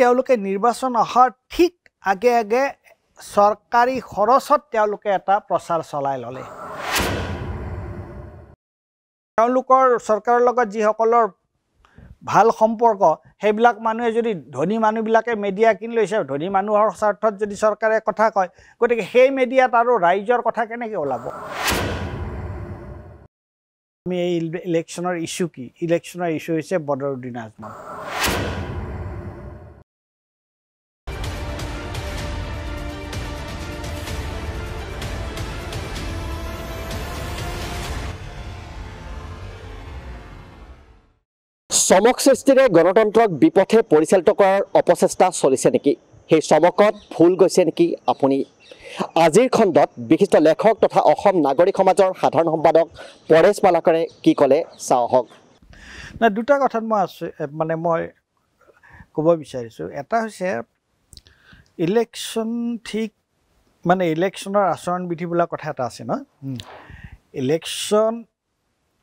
তেওঁলোকে নিৰ্বাচন অহাৰ ঠিক আগে আগে চৰকাৰী খৰচত তেওঁলোকে এটা প্ৰচাৰ চলাই ল'লে তেওঁলোকৰ চৰকাৰৰ লগত যিসকলৰ ভাল সম্পৰ্ক সেইবিলাক মানুহে যদি ধনী মানুহবিলাকে মেডিয়া কিনি লৈছে ধনী মানুহৰ স্বাৰ্থত যদি চৰকাৰে কথা কয় গতিকে সেই মেডিয়াত আৰু ৰাইজৰ কথা কেনেকৈ ওলাব আমি এই ইলেকশ্যনৰ ইছ্যু কি ইলেকশ্যনৰ ইছ্যু হৈছে বদৰুদ্দিন আজমল চমক সৃষ্টিৰে গণতন্ত্ৰক বিপথে পৰিচালিত কৰাৰ অপচেষ্টা চলিছে নেকি সেই চমকত ভুল গৈছে নেকি আপুনি আজিৰ খণ্ডত বিশিষ্ট লেখক তথা অসম নাগৰিক সমাজৰ সাধাৰণ সম্পাদক পৰেশ মালাকৰে কি ক'লে চাওঁ আহক নাই দুটা কথাত মই আছো মানে মই ক'ব বিচাৰিছোঁ এটা হৈছে ইলেকশ্যন ঠিক মানে ইলেকশ্যনৰ আচৰণ বিধি বোলা কথা এটা আছে ন ইলেকশ্যন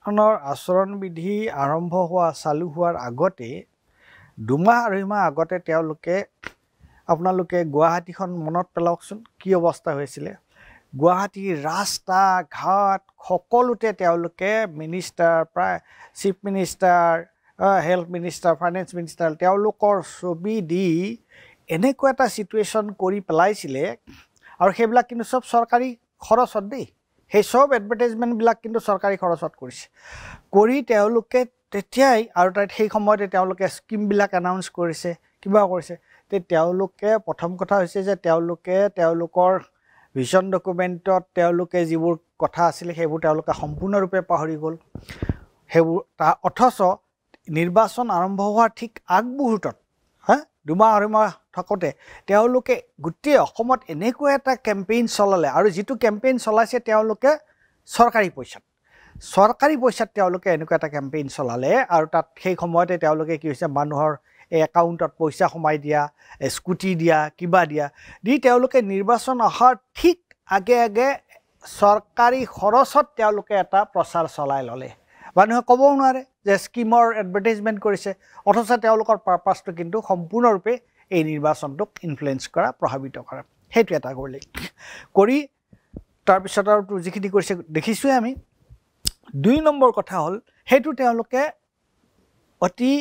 প্ৰশাসনৰ আচৰণবিধি আৰম্ভ হোৱা চালু হোৱাৰ আগতে দুমাহ আঢ়ৈ মাহ আগতে তেওঁলোকে আপোনালোকে গুৱাহাটীখন মনত পেলাওকচোন কি অৱস্থা হৈছিলে গুৱাহাটীৰ ৰাস্তা ঘাট সকলোতে তেওঁলোকে মিনিষ্টাৰ প্ৰায় chief minister health minister finance minister তেওঁলোকৰ ছবি দি এনেকুৱা এটা ছিটুৱেশ্যন কৰি পেলাইছিলে আৰু সেইবিলাক কিন্তু চব চৰকাৰী খৰচত দেই সেই চব এডভাৰটাইজমেণ্টবিলাক কিন্তু চৰকাৰী খৰচত কৰিছে কৰি তেওঁলোকে তেতিয়াই আৰু তাত সেই সময়তে তেওঁলোকে স্কিমবিলাক এনাউন্স কৰিছে কিবা কৰিছে তে তেওঁলোকে প্ৰথম কথা হৈছে যে তেওঁলোকে তেওঁলোকৰ ভিছন ডকুমেণ্টত তেওঁলোকে যিবোৰ কথা আছিলে সেইবোৰ তেওঁলোকে সম্পূৰ্ণৰূপে পাহৰি গ'ল সেইবোৰ তাৰ অথচ নিৰ্বাচন আৰম্ভ হোৱাৰ ঠিক আগমুহূৰ্তত দুমাহ আঢ়ৈ মাহ থাকোঁতে তেওঁলোকে গোটেই অসমত এনেকুৱা এটা কেম্পেইন চলালে আৰু যিটো কেম্পেইন চলাইছে তেওঁলোকে চৰকাৰী পইচাত চৰকাৰী পইচাত তেওঁলোকে এনেকুৱা এটা কেম্পেইন চলালে আৰু তাত সেই সময়তে তেওঁলোকে কি হৈছে মানুহৰ এই একাউণ্টত পইচা সোমাই দিয়া স্কুটি দিয়া কিবা দিয়া দি তেওঁলোকে নিৰ্বাচন অহাৰ ঠিক আগে আগে চৰকাৰী খৰচত তেওঁলোকে এটা প্ৰচাৰ চলাই ল'লে মানুহে ক'বও নোৱাৰে যে স্কীমৰ এডভাৰটাইজমেণ্ট কৰিছে অথচ তেওঁলোকৰ পাৰ্পাছটো কিন্তু সম্পূৰ্ণৰূপে এই নিৰ্বাচনটোক ইনফ্লুৱেঞ্চ কৰা প্ৰভাৱিত কৰা সেইটো এটা কৰিলে কৰি তাৰপিছত আৰু যিখিনি কৰিছে দেখিছোঁৱে আমি দুই নম্বৰ কথা হ'ল সেইটো তেওঁলোকে অতি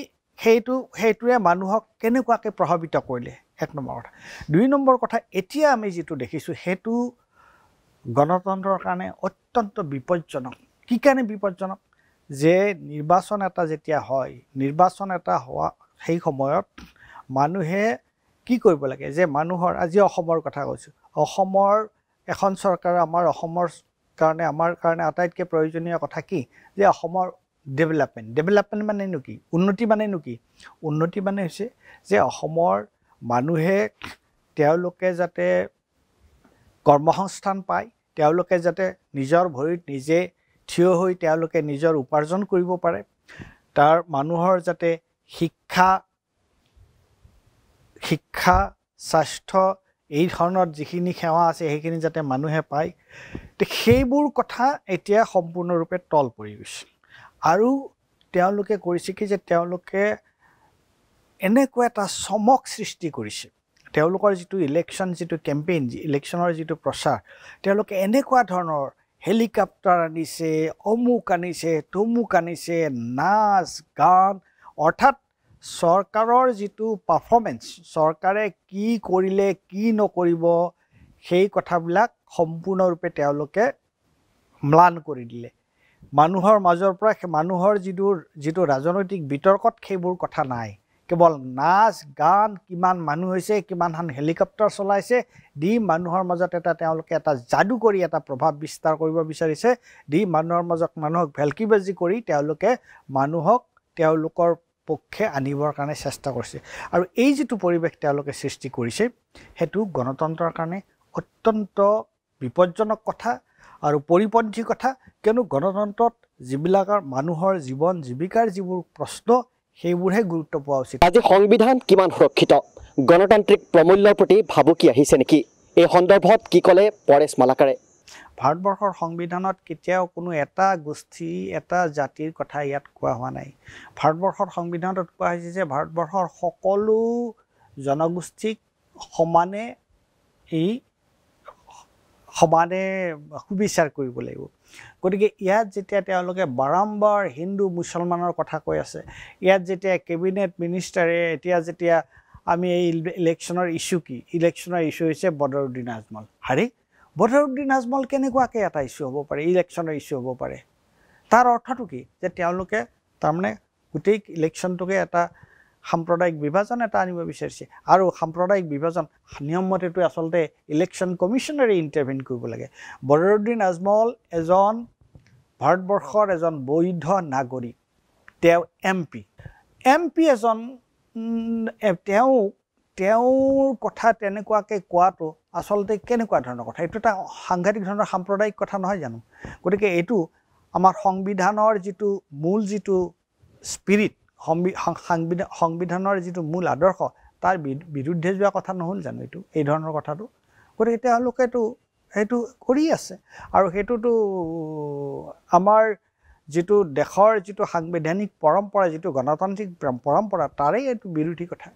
সেইটো সেইটোৱে মানুহক কেনেকুৱাকৈ প্ৰভাৱিত কৰিলে এক নম্বৰ কথা দুই নম্বৰ কথা এতিয়া আমি যিটো দেখিছোঁ সেইটো গণতন্ত্ৰৰ কাৰণে অত্যন্ত বিপদজনক কি কাৰণে বিপদজনক যে নিৰ্বাচন এটা যেতিয়া হয় নিৰ্বাচন এটা হোৱা সেই সময়ত মানুহে কি কৰিব লাগে যে মানুহৰ আজি অসমৰ কথা কৈছোঁ অসমৰ এখন চৰকাৰ আমাৰ অসমৰ কাৰণে আমাৰ কাৰণে আটাইতকৈ প্ৰয়োজনীয় কথা কি যে অসমৰ ডেভেলপমেণ্ট ডেভেলপমেণ্ট মানেনো কি উন্নতি মানেনো কি উন্নতি মানে হৈছে যে অসমৰ মানুহে তেওঁলোকে যাতে কৰ্মসংস্থান পায় তেওঁলোকে যাতে নিজৰ ভৰিত নিজে থিয় হৈ তেওঁলোকে নিজৰ উপাৰ্জন কৰিব পাৰে তাৰ মানুহৰ যাতে শিক্ষা শিক্ষা স্বাস্থ্য এই ধৰণৰ যিখিনি সেৱা আছে সেইখিনি যাতে মানুহে পায় সেইবোৰ কথা এতিয়া সম্পূৰ্ণৰূপে তল পৰি গৈছে আৰু তেওঁলোকে কৈছে কি যে তেওঁলোকে এনেকুৱা এটা চমক সৃষ্টি কৰিছে তেওঁলোকৰ যিটো ইলেকশ্যন যিটো কেম্পেইন ইলেকশ্যনৰ যিটো প্ৰচাৰ তেওঁলোকে এনেকুৱা ধৰণৰ হেলিকপ্টাৰ আনিছে অমুক আনিছে তমুক আনিছে নাচ গান অৰ্থাৎ চৰকাৰৰ যিটো পাৰ্ফৰ্মেঞ্চ চৰকাৰে কি কৰিলে কি নকৰিব সেই কথাবিলাক সম্পূৰ্ণৰূপে তেওঁলোকে ম্লান কৰি দিলে মানুহৰ মাজৰ পৰা মানুহৰ যিটো যিটো ৰাজনৈতিক বিতৰ্কত সেইবোৰ কথা নাই কেৱল নাচ গান কিমান মানুহ হৈছে কিমানখান হেলিকপ্টাৰ চলাইছে দি মানুহৰ মাজত এটা তেওঁলোকে এটা যাদু কৰি এটা প্ৰভাৱ বিস্তাৰ কৰিব বিচাৰিছে দি মানুহৰ মাজত মানুহক ভেলকি বাজি কৰি তেওঁলোকে মানুহক তেওঁলোকৰ পক্ষে আনিবৰ কাৰণে চেষ্টা কৰিছে আৰু এই যিটো পৰিৱেশ তেওঁলোকে সৃষ্টি কৰিছে সেইটো গণতন্ত্ৰৰ কাৰণে অত্যন্ত বিপদজনক কথা আৰু পৰিপন্থী কথা কিয়নো গণতন্ত্ৰত যিবিলাকৰ মানুহৰ জীৱন জীৱিকাৰ যিবোৰ প্ৰশ্ন সেইবোৰহে গুৰুত্ব পোৱা উচিত আজি সংবিধান কিমান সুৰক্ষিত গণতান্ত্ৰিক প্ৰমূল্যৰ প্ৰতি ভাবুকি আহিছে নেকি এই সন্দৰ্ভত কি ক'লে পৰেশ মালাকাৰে ভাৰতবৰ্ষৰ সংবিধানত কেতিয়াও কোনো এটা গোষ্ঠী এটা জাতিৰ কথা ইয়াত কোৱা হোৱা নাই ভাৰতবৰ্ষৰ সংবিধানত কোৱা হৈছে যে ভাৰতবৰ্ষৰ সকলো জনগোষ্ঠীক সমানে এই সমানে সুবিচাৰ কৰিব লাগিব গতিকে ইয়াত যেতিয়া তেওঁলোকে বাৰম্বাৰ হিন্দু মুছলমানৰ কথা কৈ আছে ইয়াত যেতিয়া কেবিনেট মিনিষ্টাৰে এতিয়া যেতিয়া আমি এই ইলেকশ্যনৰ ইছ্যু কি ইলেকশ্যনৰ ইছ্যু হৈছে বদৰুদ্দিন আজমল হাৰি বদৰুদ্দিন আজমল কেনেকুৱাকৈ এটা ইছ্যু হ'ব পাৰে ইলেকশ্যনৰ ইছ্যু হ'ব পাৰে তাৰ অৰ্থটো কি যে তেওঁলোকে তাৰমানে গোটেই ইলেকশ্যনটোকে এটা সাম্প্ৰদায়িক বিভাজন এটা আনিব বিচাৰিছে আৰু সাম্প্ৰদায়িক বিভাজন নিয়মমতেটোৱে আচলতে ইলেকশ্যন কমিশ্যনেৰে ইণ্টাৰভিন কৰিব লাগে বৰৰুদ্দিন আজমল এজন ভাৰতবৰ্ষৰ এজন বৈধ নাগৰিক তেওঁ এম পি এম পি এজন তেওঁ তেওঁৰ কথা তেনেকুৱাকৈ কোৱাটো আচলতে কেনেকুৱা ধৰণৰ কথা এইটো এটা সাংঘাতিক ধৰণৰ সাম্প্ৰদায়িক কথা নহয় জানো গতিকে এইটো আমাৰ সংবিধানৰ যিটো মূল যিটো স্পিৰিট সংবিধানৰ যিটো মূল আদৰ্শ তাৰ বিৰুদ্ধে যোৱা কথা নহ'ল জানো এইটো এই ধৰণৰ কথাটো গতিকে তেওঁলোকেতো সেইটো কৰি আছে আৰু সেইটোতো আমাৰ যিটো দেশৰ যিটো সাংবিধানিক পৰম্পৰা যিটো গণতান্ত্ৰিক পৰম্পৰা তাৰেই এইটো বিৰোধী কথা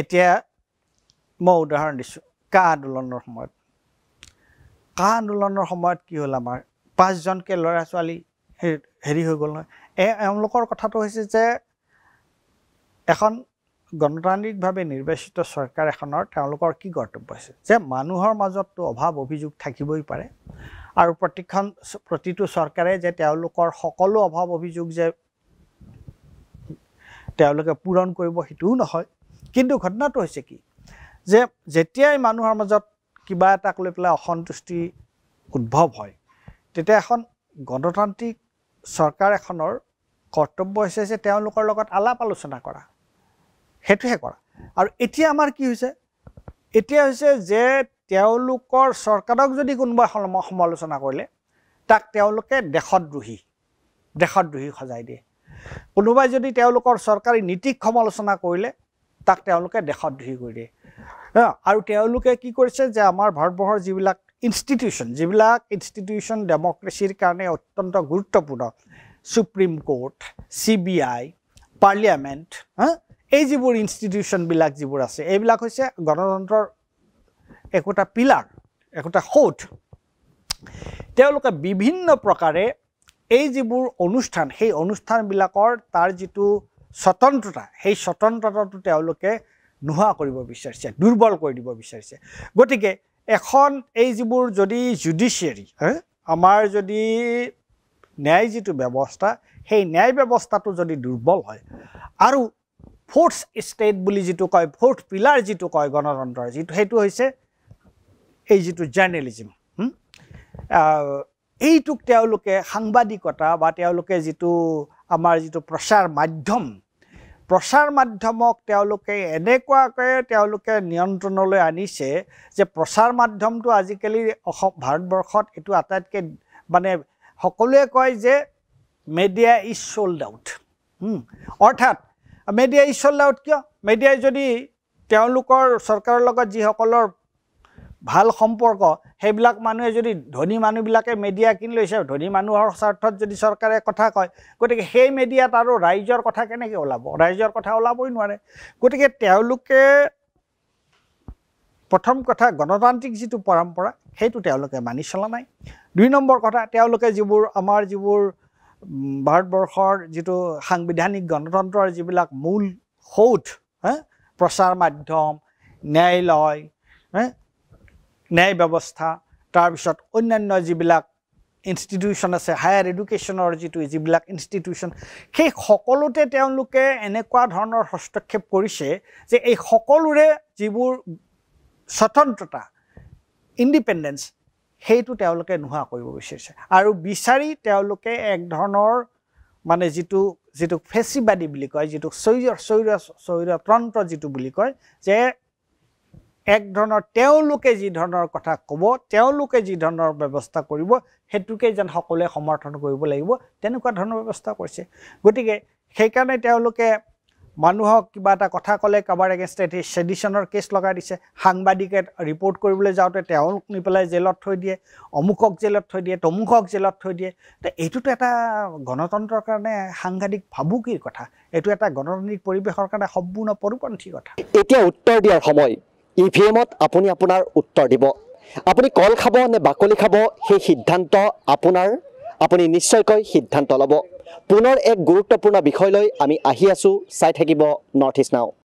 এতিয়া মই উদাহৰণ দিছোঁ কাহ আন্দোলনৰ সময়ত কাহ আন্দোলনৰ সময়ত কি হ'ল আমাৰ পাঁচজনকৈ ল'ৰা ছোৱালী হেৰি হৈ গ'ল নহয় এওঁলোকৰ কথাটো হৈছে যে এখন গণতান্ত্ৰিকভাৱে নিৰ্বাচিত চৰকাৰ এখনৰ তেওঁলোকৰ কি কৰ্তব্য হৈছে যে মানুহৰ মাজতো অভাৱ অভিযোগ থাকিবই পাৰে আৰু প্ৰতিখন প্ৰতিটো চৰকাৰে যে তেওঁলোকৰ সকলো অভাৱ অভিযোগ যে তেওঁলোকে পূৰণ কৰিব সেইটোও নহয় কিন্তু ঘটনাটো হৈছে কি যে যেতিয়াই মানুহৰ মাজত কিবা এটাক লৈ পেলাই অসন্তুষ্টি উদ্ভৱ হয় তেতিয়া এখন গণতান্ত্ৰিক চৰকাৰ এখনৰ কৰ্তব্য হৈছে যে তেওঁলোকৰ লগত আলাপ আলোচনা কৰা সেইটোহে কৰা আৰু এতিয়া আমাৰ কি হৈছে এতিয়া হৈছে যে তেওঁলোকৰ চৰকাৰক যদি কোনোবাই সম সমালোচনা কৰিলে তাক তেওঁলোকে দেশদ্ৰোহী দেশদ্ৰোহী সজাই দিয়ে কোনোবাই যদি তেওঁলোকৰ চৰকাৰী নীতিক সমালোচনা কৰিলে তাক তেওঁলোকে দেশদ্ৰোহী কৰি দিয়ে আৰু তেওঁলোকে কি কৰিছে যে আমাৰ ভাৰতবৰ্ষৰ যিবিলাক ইনষ্টিটিউশ্যন যিবিলাক ইনষ্টিটিউশ্যন ডেম'ক্ৰেচিৰ কাৰণে অত্যন্ত গুৰুত্বপূৰ্ণ supreme court C B I parliament হা এই যিবোৰ ইনষ্টিটিউশ্যনবিলাক যিবোৰ আছে এইবিলাক হৈছে গণতন্ত্ৰৰ একোটা পিলাৰ একোটা সৌধ তেওঁলোকে বিভিন্ন প্ৰকাৰে এই যিবোৰ অনুষ্ঠান সেই অনুষ্ঠানবিলাকৰ তাৰ যিটো স্বতন্ত্ৰতা সেই স্বতন্ত্ৰতাটো তেওঁলোকে নোহোৱা কৰিব বিচাৰিছে দুৰ্বল কৰি দিব বিচাৰিছে গতিকে এখন এই যিবোৰ যদি জুডিচিয়েৰী আমাৰ যদি ন্যায় যিটো ব্যৱস্থা সেই ন্যায় ব্যৱস্থাটো যদি দুৰ্বল হয় আৰু ফৰ্থ ষ্টেট বুলি যিটো কয় ফৰ্থ পিলাৰ যিটো কয় গণতন্ত্ৰৰ যিটো সেইটো হৈছে এই যিটো জাৰ্ণেলিজিম এইটোক তেওঁলোকে সাংবাদিকতা বা তেওঁলোকে যিটো আমাৰ যিটো প্ৰচাৰ মাধ্যম প্ৰচাৰ মাধ্যমক তেওঁলোকে এনেকুৱাকৈ তেওঁলোকে নিয়ন্ত্ৰণলৈ আনিছে যে প্ৰচাৰ মাধ্যমটো আজিকালি অসম ভাৰতবৰ্ষত এইটো আটাইতকৈ মানে সকলোৱে কয় যে মেডিয়া ইজ সোল্ড আউট অৰ্থাৎ মেডিয়াই ঈশ্বৰ লাউত কিয় মেডিয়াই যদি তেওঁলোকৰ চৰকাৰৰ লগত যিসকলৰ ভাল সম্পৰ্ক সেইবিলাক মানুহে যদি ধনী মানুহবিলাকে মেডিয়া কিনি লৈছে ধনী মানুহৰ স্বাৰ্থত যদি চৰকাৰে কথা কয় গতিকে সেই মেডিয়াত আৰু ৰাইজৰ কথা কেনেকৈ ওলাব ৰাইজৰ কথা ওলাবই নোৱাৰে গতিকে তেওঁলোকে প্ৰথম কথা গণতান্ত্ৰিক যিটো পৰম্পৰা সেইটো তেওঁলোকে মানি চলা নাই দুই নম্বৰ কথা তেওঁলোকে যিবোৰ আমাৰ যিবোৰ ভাৰতবৰ্ষৰ যিটো সাংবিধানিক গণতন্ত্ৰৰ যিবিলাক মূল সৌধ প্ৰচাৰ মাধ্যম ন্যায়ালয় ন্যায় ব্যৱস্থা তাৰপিছত অন্যান্য যিবিলাক ইনষ্টিটিউশ্যন আছে হায়াৰ এডুকেশ্যনৰ যিটো যিবিলাক ইনষ্টিটিউশ্যন সেই সকলোতে তেওঁলোকে এনেকুৱা ধৰণৰ হস্তক্ষেপ কৰিছে যে এই সকলোৰে যিবোৰ স্বতন্ত্ৰতা ইণ্ডিপেণ্ডেঞ্চ সেইটো তেওঁলোকে নোহোৱা কৰিব বিচাৰিছে আৰু বিচাৰি তেওঁলোকে এক ধৰণৰ মানে যিটো যিটো ফেচিবাদী বুলি কয় যিটো চৈৰ চৈৰ তন্ত্ৰ যিটো বুলি কয় যে এক ধৰণৰ তেওঁলোকে যি ধৰণৰ কথা ক'ব তেওঁলোকে যি ধৰণৰ ব্যৱস্থা কৰিব সেইটোকে যেন সকলোৱে সমৰ্থন কৰিব লাগিব তেনেকুৱা ধৰণৰ ব্যৱস্থা কৰিছে গতিকে সেইকাৰণে তেওঁলোকে মানুহক কিবা এটা কথা ক'লে কাৰোবাৰ এগেইনষ্টে এটি চেডিশ্যনৰ কেছ লগাই দিছে সাংবাদিকে ৰিপৰ্ট কৰিবলৈ যাওঁতে তেওঁক নি পেলাই জেলত থৈ দিয়ে অমুকক জেলত থৈ দিয়ে তমুকক জেলত থৈ দিয়ে তে এইটোতো এটা গণতন্ত্ৰৰ কাৰণে সাংঘাতিক ভাবুকিৰ কথা এইটো এটা গণতান্ত্ৰিক পৰিৱেশৰ কাৰণে সম্পূৰ্ণ পৰিপন্থী কথা এতিয়া উত্তৰ দিয়াৰ সময় ই ভি এমত আপুনি আপোনাৰ উত্তৰ দিব আপুনি কল খাব নে বাকলি খাব সেই সিদ্ধান্ত আপোনাৰ আপুনি নিশ্চয়কৈ সিদ্ধান্ত ল'ব পুনৰ এক গুৰুত্বপূৰ্ণ বিষয়লৈ আমি আহি আছোঁ চাই থাকিব নৰ্থ ইষ্ট নাও